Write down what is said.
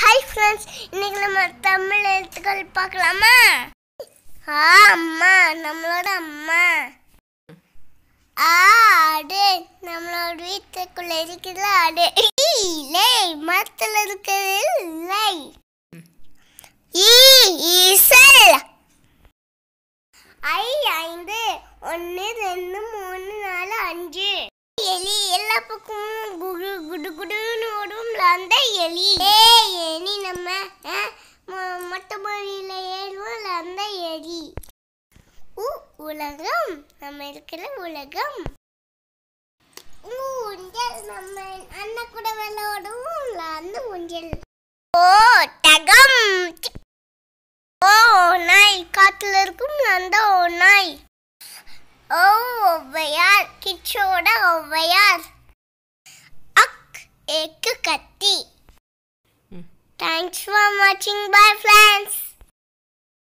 hi friends இன்னைக்கு நம்ம தமிழ் எழுத்துக்கள் பார்க்கலாமா ஆ அம்மா நம்மளோட அம்மா ஆடு நம்மளோட வீட்டுக்குள்ள இருக்கிற ஆடு இல்லை மரத்தில் இருக்கிறது இல்லை ஈசல் ஐ ஐந்து ஒன்று ரெண்டு மூணு நாலு அஞ்சு எலி எல்லா பக்கமும் குடு குடு குடுன்னு ஓடும் அந்த எலி ஏ உலகம் நம்ம இருக்கிற உலகம் ஊஞ்சல் நம்ம அண்ணன் கூட விளையாடுவோம்ல அந்த ஊஞ்சல் ஓ டகம் ஓ நாய் காத்துல இருக்கும் அந்த ஓ நாய் ஓ ஒவ்வையார் கிச்சோட ஒவ்வையார் அக் எக்கு கத்தி தேங்க்ஸ் ஃபார் வாட்சிங் பை ஃப்ரெண்ட்ஸ்